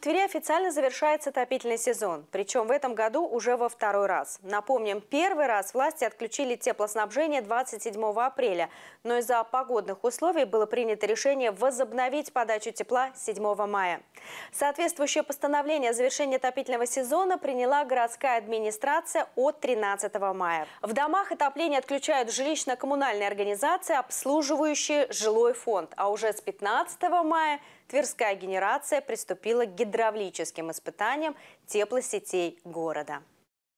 В Твери официально завершается отопительный сезон, причем в этом году уже во второй раз. Напомним, первый раз власти отключили теплоснабжение 27 апреля, но из-за погодных условий было принято решение возобновить подачу тепла 7 мая. Соответствующее постановление о завершении отопительного сезона приняла городская администрация от 13 мая. В домах отопление отключают жилищно-коммунальные организации, обслуживающие жилой фонд, а уже с 15 мая Тверская генерация приступила к гидроэнергетике гидравлическим испытаниям теплосетей города.